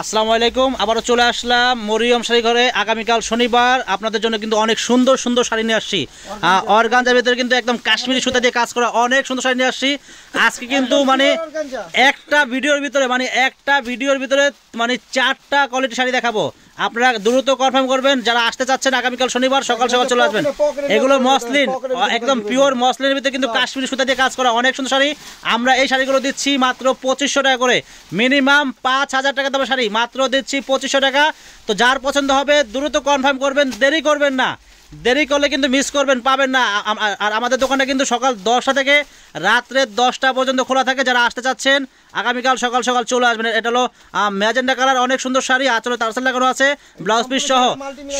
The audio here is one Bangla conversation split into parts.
আসসালামু আলাইকুম আবারও চলে আসলাম মরিয়ম শাড়ি ঘরে আগামীকাল শনিবার আপনাদের জন্য কিন্তু অনেক সুন্দর সুন্দর শাড়ি নিয়ে আসছি অর্গানজার ভেতরে কিন্তু একদম কাশ্মীরি সুতা দিয়ে কাজ করা অনেক সুন্দর শাড়ি নিয়ে আসছি আজকে কিন্তু মানে একটা ভিডিওর ভিতরে মানে একটা ভিডিওর ভিতরে মানে চারটা কোয়ালিটি শাড়ি দেখাবো আপনারা দ্রুত কনফার্ম করবেন যারা আসতে চাচ্ছেন আগামীকাল শনিবার সকাল সকাল চলে আসবেন এগুলো মসলিন একদম পিওর মসলিনের ভিতরে কিন্তু কাশ্মীরি সুতা দিয়ে কাজ করা অনেক সুন্দর শাড়ি আমরা এই শাড়িগুলো দিচ্ছি মাত্র পঁচিশশো টাকা করে মিনিমাম পাঁচ হাজার টাকা দামের শাড়ি মাত্র দিচ্ছি পঁচিশশো টাকা তো যার পছন্দ হবে দ্রুত কনফার্ম করবেন দেরি করবেন না দেরি করলে কিন্তু মিস করবেন পাবেন না আর আমাদের দোকানে কিন্তু সকাল দশটা থেকে রাত্রে দশটা পর্যন্ত খোলা থাকে যারা আসতে চাচ্ছেন আগামীকাল সকাল সকাল চলে আসবেন এটা হলো ম্যাজেন্ডা কালার অনেক সুন্দর শাড়ি আচলে তারসেল লাগানো আছে ব্লাউজ পিস সহ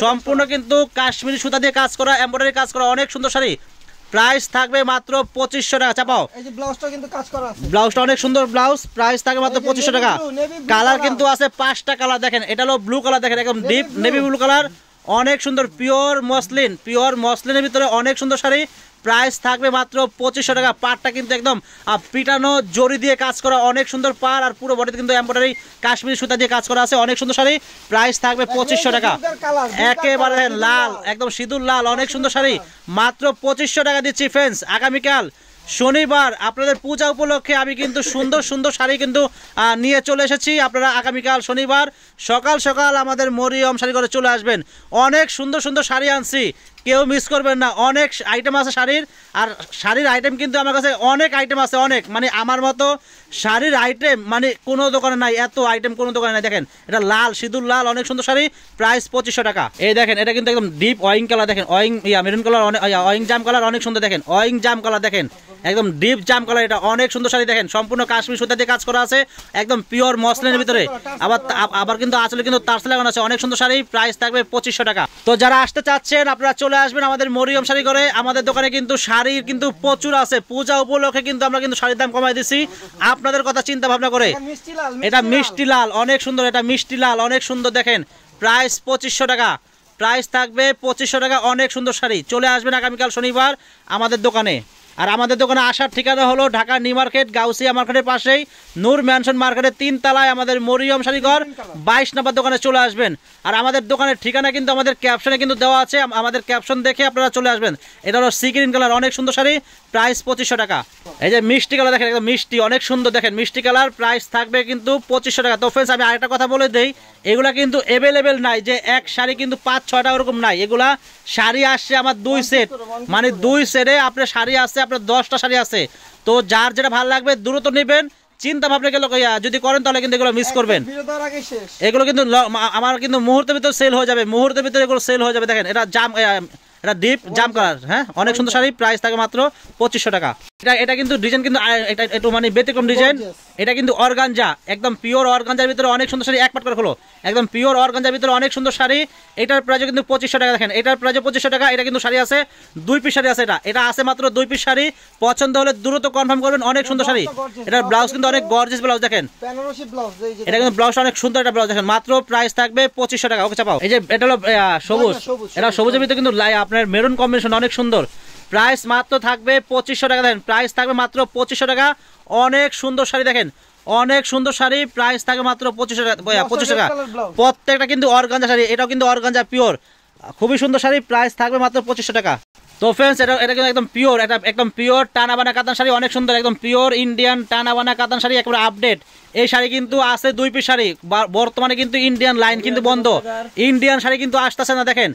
সম্পূর্ণ কিন্তু কাশ্মীরি সুতা দিয়ে কাজ করা এম্ব্রয়ডারি কাজ করা অনেক সুন্দর শাড়ি প্রাইস থাকবে মাত্র পঁচিশশো টাকা চাপাও ব্লাউজটা অনেক সুন্দর ব্লাউজ প্রাইস থাকবে মাত্র পঁচিশশো টাকা কালার কিন্তু আছে পাঁচটা কালার দেখেন এটা হলো ব্লু কালার দেখেন একদম ডিপ নেভি ব্লু কালার অনেক সুন্দর পিওর মসলিন পিওর মসলিনের ভিতরে অনেক সুন্দর শাড়ি প্রাইস থাকবে মাত্র পঁচিশশো টাকা পাড়টা কিন্তু একদম পিটানো জরি দিয়ে কাজ করা অনেক সুন্দর পাড় আর পুরো বডিতে কিন্তু এম্ব্রয়ডারি কাশ্মীরি সুতা দিয়ে কাজ করা আছে অনেক সুন্দর শাড়ি প্রাইস থাকবে পঁচিশশো টাকা একেবারে লাল একদম সিঁদুর লাল অনেক সুন্দর শাড়ি মাত্র পঁচিশশো টাকা দিচ্ছি ফ্রেন্ডস আগামীকাল শনিবার আপনাদের পূজা উপলক্ষে আমি কিন্তু সুন্দর সুন্দর শাড়ি কিন্তু নিয়ে চলে এসেছি আপনারা আগামীকাল শনিবার সকাল সকাল আমাদের মরিয়ম শাড়ি করে চলে আসবেন অনেক সুন্দর সুন্দর শাড়ি আনছি কেউ মিস করবেন না অনেক আইটেম আছে শাড়ির আর শাড়ির আইটেম কিন্তু আমার কাছে অনেক আইটেম আছে অনেক মানে আমার মতো শাড়ির আইটেম মানে কোনো দোকানে নাই এত আইটেম কোনো দোকানে নাই দেখেন এটা লাল সিঁদুর লাল অনেক সুন্দর শাড়ি প্রাইস পঁচিশশো টাকা এই দেখেন এটা কিন্তু একদম ডিপ অয়িং কালার দেখেন অয়িং ইয়া মেরুন কালার অনেক অয়িং জাম কালার অনেক সুন্দর দেখেন অয়িং জাম কালার দেখেন একদম ডিপ জাম কালার এটা অনেক সুন্দর শাড়ি দেখেন সম্পূর্ণ কাশ্মীর সুতা দিয়ে কাজ করা আছে একদম পিওর মসলিনের ভিতরে আবার আবার কিন্তু আসলে কিন্তু তার লাগানো আছে অনেক সুন্দর শাড়ি প্রাইস থাকবে পঁচিশশো টাকা তো যারা আসতে চাচ্ছেন আপনারা চলে আসবেন আমাদের মরিয়ম শাড়ি করে আমাদের দোকানে কিন্তু শাড়ি কিন্তু প্রচুর আছে পূজা উপলক্ষে কিন্তু আমরা কিন্তু শাড়ির দাম কমাই দিছি আপনাদের কথা চিন্তা ভাবনা করে এটা মিষ্টি লাল অনেক সুন্দর এটা মিষ্টি লাল অনেক সুন্দর দেখেন প্রাইস পঁচিশশো টাকা প্রাইস থাকবে পঁচিশশো টাকা অনেক সুন্দর শাড়ি চলে আসবেন আগামীকাল শনিবার আমাদের দোকানে আর আমাদের দোকানে আসার ঠিকানা হলো ঢাকা নিউ মার্কেট গাউসিয়া মার্কেটের পাশেই নূর ম্যানশন মার্কেটের তিনতলায় আমাদের মরিয়ম শাড়িঘর বাইশ নম্বর দোকানে চলে আসবেন আর আমাদের দোকানের ঠিকানা কিন্তু আমাদের ক্যাপশনে কিন্তু দেওয়া আছে আমাদের ক্যাপশন দেখে আপনারা চলে আসবেন এটা হলো গ্রিন কালার অনেক সুন্দর শাড়ি প্রাইস পঁচিশশো টাকা এই যে মিষ্টি কালার দেখেন একদম মিষ্টি অনেক সুন্দর দেখেন মিষ্টি কালার প্রাইস থাকবে কিন্তু পঁচিশশো টাকা তো ফ্রেন্ডস আমি আরেকটা কথা বলে দিই এগুলা কিন্তু অ্যাভেলেবেল নাই যে এক শাড়ি কিন্তু পাঁচ ছটা ওরকম নাই এগুলা শাড়ি আসছে আমার দুই সেট মানে দুই সেটে আপনার শাড়ি আসছে আপনার দশটা শাড়ি আছে তো যার যেটা ভালো লাগবে দ্রুত নেবেন চিন্তা ভাবনা গেল যদি করেন তাহলে কিন্তু এগুলো মিস করবেন এগুলো কিন্তু আমার কিন্তু মুহূর্তের ভিতরে সেল হয়ে যাবে মুহূর্তের ভিতরে এগুলো সেল হয়ে যাবে দেখেন এটা জাম এটা ডিপ জাম কালার হ্যাঁ অনেক সুন্দর শাড়ি প্রাইস থাকে মাত্র পঁচিশশো টাকা এটা এটা কিন্তু ডিজাইন কিন্তু এটা একটু মানে ব্যতিক্রম ডিজাইন এটা কিন্তু অর্গানজা একদম পিওর অর্গানজার ভিতরে অনেক সুন্দর শাড়ি এক পাট করে হলো একদম পিওর অর্গানজার ভিতরে অনেক সুন্দর শাড়ি এটার প্রাইজও কিন্তু পঁচিশশো টাকা দেখেন এটার প্রাইজও পঁচিশশো টাকা এটা কিন্তু শাড়ি আছে দুই পিস শাড়ি আছে এটা এটা আছে মাত্র দুই পিস শাড়ি পছন্দ হলে দ্রুত কনফার্ম করবেন অনেক সুন্দর শাড়ি এটার ব্লাউজ কিন্তু অনেক গর্জেস ব্লাউজ দেখেন এটা কিন্তু ব্লাউজটা অনেক সুন্দর একটা ব্লাউজ দেখেন মাত্র প্রাইস থাকবে পঁচিশশো টাকা ওকে চাপাও এই যে এটা হলো সবুজ এটা সবুজের ভিতরে কিন্তু লাই আপনার মেরুন কম্বিনেশন অনেক সুন্দর প্রাইস মাত্র থাকবে পঁচিশশো টাকা দেখেন প্রাইস থাকবে মাত্র পঁচিশশো টাকা অনেক সুন্দর শাড়ি দেখেন অনেক সুন্দর শাড়ি প্রাইস থাকে মাত্র পঁচিশশো টাকা পঁচিশশো টাকা প্রত্যেকটা কিন্তু অর্গাঞ্জা শাড়ি এটাও কিন্তু অর্গাঞ্জা পিওর খুবই সুন্দর শাড়ি প্রাইস থাকবে মাত্র পঁচিশশো টাকা তো ফ্রেন্ডস এটা এটা কিন্তু একদম পিওর এটা একদম পিওর টানা বানা কাতান শাড়ি অনেক সুন্দর একদম পিওর ইন্ডিয়ান টানা বানা কাতান শাড়ি একেবারে আপডেট এই শাড়ি কিন্তু আছে দুই পিস শাড়ি বর্তমানে কিন্তু ইন্ডিয়ান লাইন কিন্তু বন্ধ ইন্ডিয়ান শাড়ি কিন্তু আসতেছে না দেখেন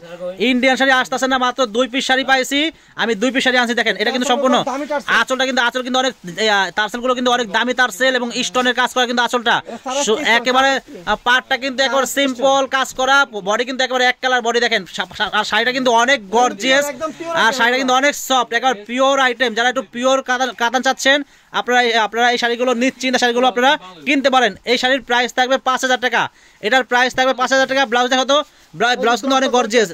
ইন্ডিয়ান শাড়ি আসতেছে না মাত্র দুই পিস শাড়ি পাইছি আমি দুই পিস শাড়ি আনছি দেখেন এটা কিন্তু সম্পূর্ণ আঁচলটা কিন্তু আঁচল কিন্তু অনেক তারসেলগুলো কিন্তু অনেক দামি তারসেল এবং স্টোনের কাজ করা কিন্তু আঁচলটা একেবারে পাটটা কিন্তু একবার সিম্পল কাজ করা বডি কিন্তু একেবারে এক কালার বডি দেখেন আর শাড়িটা কিন্তু অনেক গর্জিয়াস আর শাড়িটা কিন্তু অনেক সফট একেবারে পিওর আইটেম যারা একটু পিওর কাতান চাচ্ছেন আপনারা আপনারা এই শাড়িগুলো নিশ্চিন্ত শাড়িগুলো আপনারা কিনতে পারেন এই শাড়ির প্রাইস থাকবে পাঁচ হাজার টাকা এটার প্রাইস থাকবে পাঁচ হাজার টাকা ব্লাউজ দেখো তো ব্লাউজ কিন্তু অনেক গর্জিয়াস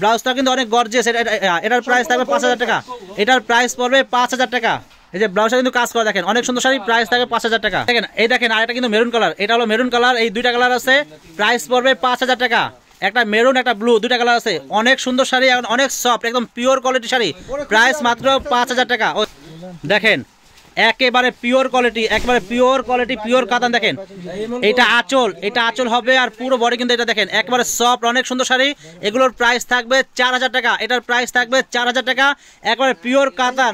ব্লাউজটা কিন্তু অনেক গর্জিয়াস এটা হ্যাঁ, এটার প্রাইস থাকবে পাঁচ হাজার টাকা এটার প্রাইস পড়বে পাঁচ হাজার টাকা এই যে ব্লাউজটা কিন্তু কাজ করা দেখেন অনেক সুন্দর শাড়ি প্রাইস থাকবে পাঁচ হাজার টাকা দেখেন এই দেখেন আর এটা কিন্তু মেরুন কালার এটা হলো মেরুন কালার এই দুইটা কালার আছে প্রাইস পড়বে পাঁচ হাজার টাকা একটা মেরুন একটা ব্লু দুইটা কালার আছে অনেক সুন্দর শাড়ি এখন অনেক সফট একদম পিওর কোয়ালিটি শাড়ি প্রাইস মাত্র পাঁচ হাজার টাকা দেখেন একেবারে পিওর কোয়ালিটি একেবারে পিওর কোয়ালিটি পিওর কাতান দেখেন এটা আঁচল এটা আঁচল হবে আর পুরো বডি কিন্তু এটা দেখেন একেবারে সফট অনেক সুন্দর শাড়ি এগুলোর প্রাইস থাকবে চার হাজার টাকা এটার প্রাইস থাকবে চার হাজার টাকা একেবারে পিওর কাতান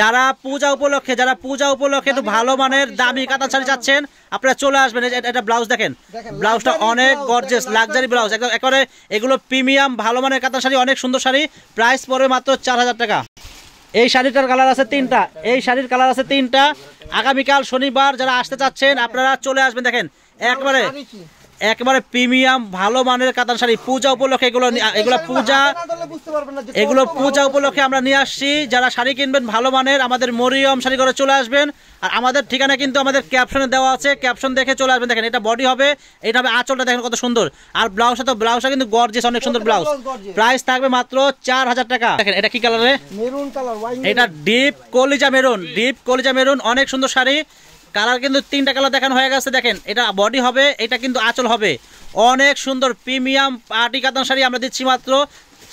যারা পূজা উপলক্ষে যারা পূজা উপলক্ষে একটু ভালো মানের দামি কাতান শাড়ি চাচ্ছেন আপনারা চলে আসবেন এটা ব্লাউজ দেখেন ব্লাউজটা অনেক গর্জেস লাক্সারি ব্লাউজ একদম একেবারে এগুলো প্রিমিয়াম ভালো মানের কাতান শাড়ি অনেক সুন্দর শাড়ি প্রাইস পড়বে মাত্র চার হাজার টাকা এই শাড়িটার কালার আছে তিনটা এই শাড়ির কালার আছে তিনটা আগামীকাল শনিবার যারা আসতে চাচ্ছেন আপনারা চলে আসবেন দেখেন একবারে একেবারে প্রিমিয়াম ভালো মানের কাতান শাড়ি পূজা উপলক্ষে এগুলো এগুলো পূজা এগুলো পূজা উপলক্ষে আমরা নিয়ে আসছি যারা শাড়ি কিনবেন ভালো মানের আমাদের মরিয়ম শাড়ি করে চলে আসবেন আর আমাদের ঠিকানা কিন্তু আমাদের ক্যাপশনে দেওয়া আছে ক্যাপশন দেখে চলে আসবেন দেখেন এটা বডি হবে এটা হবে আঁচলটা দেখেন কত সুন্দর আর ব্লাউজটা তো ব্লাউজটা কিন্তু গর্জেস অনেক সুন্দর ব্লাউজ প্রাইস থাকবে মাত্র চার হাজার টাকা দেখেন এটা কি কালারে মেরুন কালার এটা ডিপ কলিজা মেরুন ডিপ কলিজা মেরুন অনেক সুন্দর শাড়ি কালার কিন্তু তিনটা কালার দেখানো হয়ে গেছে দেখেন এটা বডি হবে এটা কিন্তু আঁচল হবে অনেক সুন্দর প্রিমিয়াম পার্টি কাতান শাড়ি আমরা দিচ্ছি মাত্র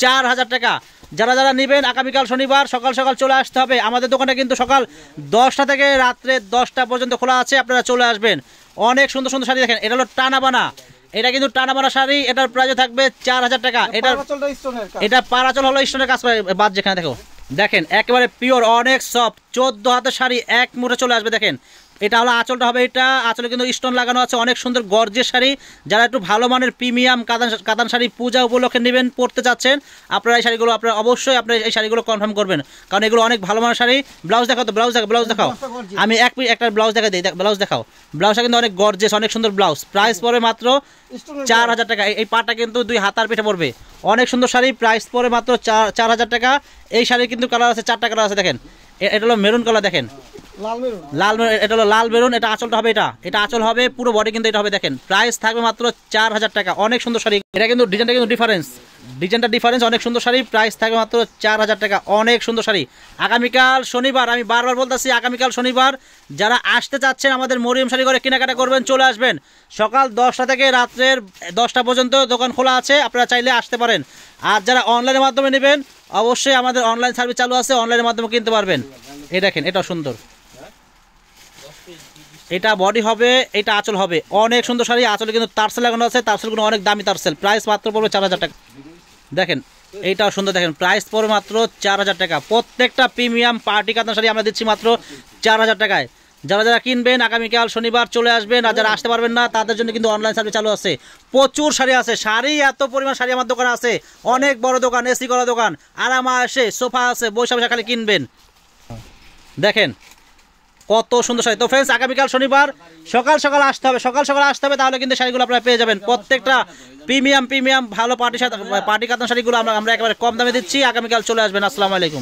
চার হাজার টাকা যারা যারা নেবেন আগামীকাল শনিবার সকাল সকাল চলে আসতে হবে আমাদের দোকানে কিন্তু সকাল দশটা থেকে রাত্রে দশটা পর্যন্ত খোলা আছে আপনারা চলে আসবেন অনেক সুন্দর সুন্দর শাড়ি দেখেন এটা হলো টানা বানা এটা কিন্তু টানা বানা শাড়ি এটার প্রাইজে থাকবে চার হাজার টাকা এটা এটা পারাচল হলো স্টোনের কাজ করে বাদ যেখানে দেখো দেখেন একেবারে পিওর অনেক সফট চোদ্দ হাতের শাড়ি এক মুঠে চলে আসবে দেখেন এটা হলো আঁচলটা হবে এটা আঁচলে কিন্তু স্টোন লাগানো আছে অনেক সুন্দর গর্জের শাড়ি যারা একটু ভালো মানের প্রিমিয়াম কাতান কাতান শাড়ি পূজা উপলক্ষে নেবেন পড়তে চাচ্ছেন আপনারা এই শাড়িগুলো আপনারা অবশ্যই আপনার এই শাড়িগুলো কনফার্ম করবেন কারণ এগুলো অনেক ভালো মানের শাড়ি ব্লাউজ দেখাও তো ব্লাউজ দেখাও ব্লাউজ দেখাও আমি এক একটা ব্লাউজ দেখা দিই ব্লাউজ দেখাও ব্লাউজটা কিন্তু অনেক গর্জেস অনেক সুন্দর ব্লাউজ প্রাইস পরে মাত্র চার হাজার টাকা এই পাটা কিন্তু দুই হাতার পিঠে পড়বে অনেক সুন্দর শাড়ি প্রাইস পড়ে মাত্র চার চার হাজার টাকা এই শাড়ির কিন্তু কালার আছে চারটা কালার আছে দেখেন এটা হলো মেরুন কালার দেখেন এটা হলো লাল এটা হবে এটা এটা হবে পুরো বডি কিন্তু এটা হবে দেখেন থাকবে মাত্র চার হাজার টাকা অনেক সুন্দর শাড়ি এটা কিন্তু কিন্তু ডিফারেন্স ডিজাইনটা ডিফারেন্স অনেক সুন্দর শাড়ি থাকবে মাত্র চার হাজার টাকা অনেক সুন্দর শাড়ি আগামীকাল শনিবার আমি বারবার বলতেছি আগামীকাল শনিবার যারা আসতে চাচ্ছেন আমাদের মরিয়ম শাড়ি করে কেনাকাটা করবেন চলে আসবেন সকাল দশটা থেকে রাত্রের দশটা পর্যন্ত দোকান খোলা আছে আপনারা চাইলে আসতে পারেন আর যারা অনলাইনের মাধ্যমে নেবেন অবশ্যই আমাদের অনলাইন সার্ভিস চালু আছে অনলাইনের মাধ্যমে কিনতে পারবেন এই দেখেন এটা সুন্দর এটা বডি হবে এটা আঁচল হবে অনেক সুন্দর শাড়ি আঁচলে কিন্তু তারসেল লাগানো আছে তারসেলগুলো অনেক দামি তারসেল প্রাইস মাত্র পড়বে চার হাজার টাকা দেখেন এইটাও সুন্দর দেখেন প্রাইস পড়বে মাত্র চার হাজার টাকা প্রত্যেকটা প্রিমিয়াম পার্টি কাতান শাড়ি আমরা দিচ্ছি মাত্র চার হাজার টাকায় যারা যারা কিনবেন আগামীকাল শনিবার চলে আসবেন আর যারা আসতে পারবেন না তাদের জন্য কিন্তু অনলাইন সার্ভিস চালু আছে প্রচুর শাড়ি আছে শাড়ি এত পরিমাণ শাড়ি আমার দোকানে আছে অনেক বড় দোকান এসি করা দোকান আরামা আসে সোফা আছে বৈশাখ খালি কিনবেন দেখেন কত সুন্দর শাড়ি তো ফ্রেন্ডস আগামীকাল শনিবার সকাল সকাল আসতে হবে সকাল সকাল আসতে হবে তাহলে কিন্তু শাড়িগুলো আপনারা পেয়ে যাবেন প্রত্যেকটা প্রিমিয়াম প্রিমিয়াম ভালো পার্টি পার্টি কাতান শাড়িগুলো আমরা আমরা একেবারে কম দামে দিচ্ছি আগামীকাল চলে আসবেন আসসালামু আলাইকুম